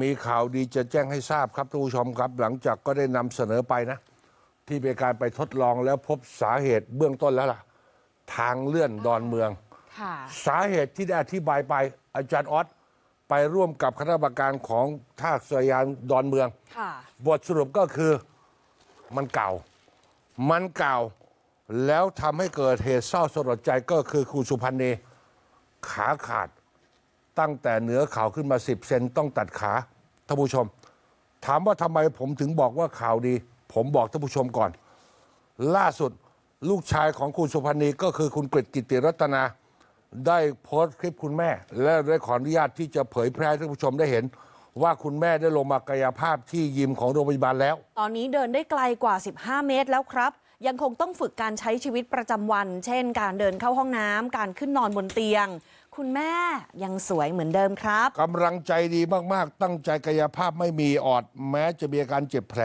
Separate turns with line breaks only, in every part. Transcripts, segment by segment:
มีข่าวดีจะแจ้งให้ทราบครับท่านผู้ชมครับ หลังจากก็ได้นำเสนอไปนะ ที่เป็นการไปทดลองแล้วพบสาเหตุเบื้องต้นแล้วล่ะ ทางเลื่อนดอนเมืองสาเหตุที่ได้อธิบายไป อาจารย์ออสไปร่วมกับคณะกรรมการของท่าอากายานดอนเมืองบทสรุปก็คือมันเก่า มันเก่า แล้วทำให้เกิดเหตุเศร้าสลดใจก็คือครูสุพันธ์นีขาขาดตั้งแต่เหนือเข่าขึ้นมา 10 เซนต้องตัดขาท่านผู้ชม ถามว่าทำไมผมถึงบอกว่าข่าวดี ผมบอกท่านผู้ชมก่อน ล่าสุดลูกชายของคุณสุพรรณีก็คือคุณกฤษกิติรัตนา ได้โพสต์คลิปคุณแม่ และได้ขออนุญาตที่จะเผยแพร่ท่านผู้ชมได้เห็นว่าคุณแม่ได้ลงมากายภาพที่ยิมของโรงพยาบาลแล้ว
ตอนนี้เดินได้ไกลกว่า 15 เมตรแล้วครับ ยังคงต้องฝึกการใช้ชีวิตประจำวัน เช่น การเดินเข้าห้องน้ำการขึ้นนอนบนเตียงคุณแม่ยังสวยเหมือนเดิมครับ
กำลังใจดีมาก ๆ ตั้งใจกายภาพไม่มีออด แม้จะมีอาการเจ็บแผล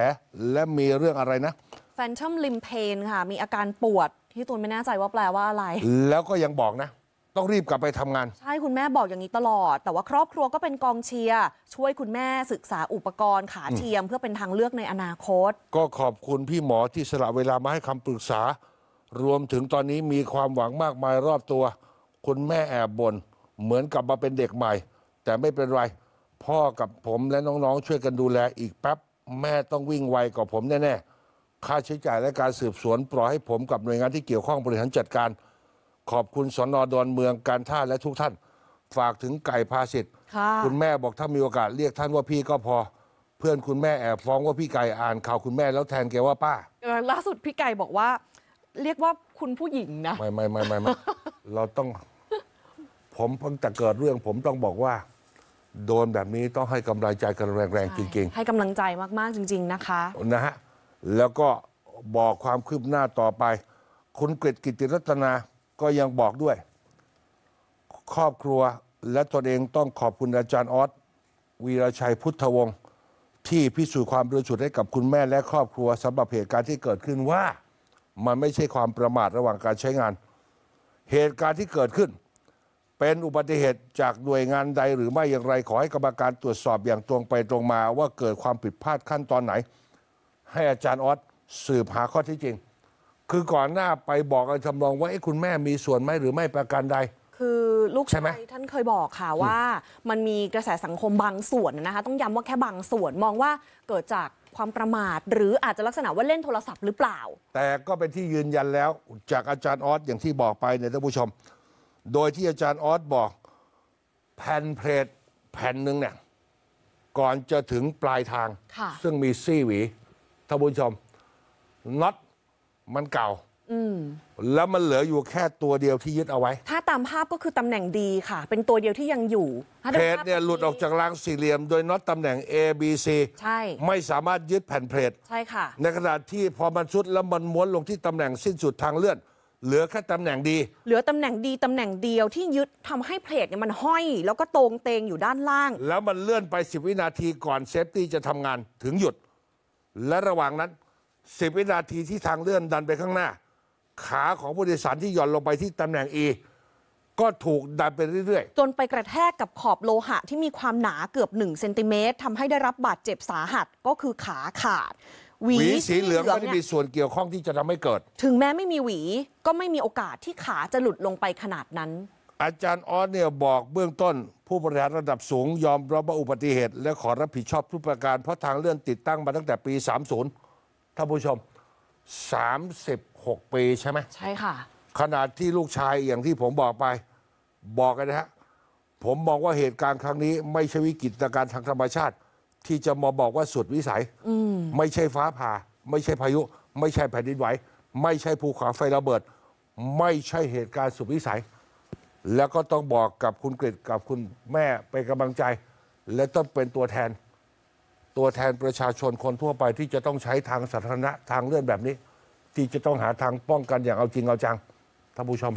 และมีเรื่องอะไรนะ
Phantom limb pain ค่ะ มีอาการปวดที่ตูนไม่แน่ใจว่าแปลว่าอะไร
แล้วก็ยังบอกนะ ต้องรีบกลับไปทำงาน ใ
ช่ คุณแม่บอกอย่างนี้ตลอด แต่ว่าครอบครัวก็เป็นกองเชียร์ช่วยคุณแม่ศึกษาอุปกรณ์ ขาเทียม เพื่อเป็นทางเลือกในอนาคต
ก็ขอบคุณพี่หมอที่สละเวลามาให้คำปรึกษา รวมถึงตอนนี้มีความหวังมากมายรอบตัวคุณแม่แอบบน่นเหมือนกลับมาเป็นเด็กใหม่ แต่ไม่เป็นไร พ่อกับผมและน้องๆช่วยกันดูแล อีกแป๊บ แม่ต้องวิ่งไวกว่าผมแน่ ๆ ค่าใช้จ่ายและการสืบสวนปล่อยให้ผมกับหน่วยงานที่เกี่ยวข้องบริหารจัดการ ขอบคุณสอนอดอนเมืองการท่าและทุกท่าน ฝากถึงไก่ภาสิทธิ์คุณแม่บอกถ้ามีโอกาส เรียกท่านว่าพี่ก็พอ เพื่อนคุณแม่แอบฟ้องว่าพี่ไก่อ่านข่าวคุณแม่แล้วแทนแกว่าป้า
ล่าสุดพี่ไก่บอกว่า เรียกว่าคุณผู้หญิงนะไม
่ไม่ไม่ไม่เราต้องผมเพิ่งจะเกิดเรื่องผมต้องบอกว่า โดนแบบนี้ต้องให้กำลังใจกันแรงๆจริง ๆ
ให้กำลังใจมากๆจริง ๆนะคะ
นะฮะแล้วก็บอกความคืบหน้าต่อไป คุณกฤษกิติรัตนาก็ยังบอกด้วย ครอบครัวและตนเองต้องขอบคุณอาจารย์ออสวีรชัยพุทธวงศ์ที่พิสูจน์ความบริสุทธิ์ให้กับคุณแม่และครอบครัวสำหรับเหตุการณ์ที่เกิดขึ้นว่ามันไม่ใช่ความประมาทระหว่างการใช้งาน เหตุการณ์ที่เกิดขึ้นเป็นอุบัติเหตุจากหน่วยงานใดหรือไม่อย่างไร ขอให้กรรมการตรวจสอบอย่างตรงไปตรงมาว่าเกิดความผิดพลาดขั้นตอนไหน ให้อาจารย์ออสสืบหาข้อที่จริง คือก่อนหน้าไปบอกกัรทำนองว่าไอ้คุณแม่มีส่วนไหมหรือไม่ประการใด คือลูกชาย
ท่านเคยบอกค่ะว่า มันมีกระแสสังคมบางส่วนนะคะต้องย้ำว่าแค่บางส่วนมองว่าเกิดจากความประมาทหรืออาจจะลักษณะว่าเล่นโทรศัพท์หรือเปล่า
แต่ก็เป็นที่ยืนยันแล้วจากอาจารย์ออสอย่างที่บอกไปในท่านผู้ชมโดยที่อาจารย์ออสบอกแผ่นเพลทแผ่นหนึ่งเนี่ยก่อนจะถึงปลายทาง ซึ่งมีซี่หวีท่านผู้ชมน็อตมันเก่าแล้วมันเหลืออยู่แค่ตัวเดียวที่ยึดเอาไว้
ถ้าตามภาพก็คือตำแหน่งดีค่ะ เป็นตัวเดียวที่ยังอยู่เพลทเ
นี่ยหลุดออกจากรางสี่เหลี่ยมโดยน็อตตำแหน่ง A B C ใช่ ไม่สามารถยึดแผ่นเพลทใ
ช่ค่ะ ในข
ณะที่พอมันชุดแล้วมันม้วนลงที่ตำแหน่งสิ้นสุดทางเลื่อนเหลือแค่ตำแหน่งดี
เหลือตำแหน่งดี ตำแหน่งเดียวที่ยึดทำให้เพลทเนี่ยมันห้อย แล้วก็ตรงเตงอยู่ด้านล่าง
แล้วมันเลื่อนไป 10 วินาที ก่อนเซฟตี้จะทำงานถึงหยุด และระหว่างนั้น 10 วินาทีที่ทางเลื่อนดันไปข้างหน้า ขาของผู้โดยสารที่หย่อนลงไปที่ตำแหน่ง E ก็ถูกดันไปเรื่อย
ๆจนไปกระแทกกับขอบโลหะที่มีความหนาเกือบ1เซนติเมตรทำให้ได้รับบาดเจ็บสาหัสก็คือขาขาดหวีสีเหลืองไม่ได้มีส
่วนเกี่ยวข้องที่จะทำให้เกิด
ถึงแม้ไม่มีหวีก็ไม่มีโอกาสที่ขาจะหลุดลงไปขนาดนั้น
อาจารย์ออสเนี่ยบอกเบื้องต้น ผู้บริหารระดับสูง ยอมรับว่าอุบัติเหตุ และขอรับผิดชอบทุกประการ เพราะทางเลื่อนติดตั้งมาตั้งแต่ปี 30ท่านผู้ชม 36 ปีใช่ไหมใช่ค่ะ ขนาดที่ลูกชายอย่างที่ผมบอกไปบอกกันนะฮะผมมองว่าเหตุการณ์ครั้งนี้ ไม่ใช่วิกฤตการณ์ทางธรรมชาติที่จะมาบอกว่าสุดวิสัยไม่ใช่ฟ้าผ่า ไม่ใช่พายุ ไม่ใช่แผ่นดินไหว ไม่ใช่ภูเขาไฟระเบิด ไม่ใช่เหตุการณ์สุดวิสัย แล้วก็ต้องบอกกับคุณกฤษกับคุณแม่เป็นกำลังใจ และต้องเป็นตัวแทน ตัวแทนประชาชนคนทั่วไป ที่จะต้องใช้ทางสาธารณะ ทางเลื่อนแบบนี้ ที่จะต้องหาทางป้องกันอย่างเอาจริงเอาจังท่านผู้ชม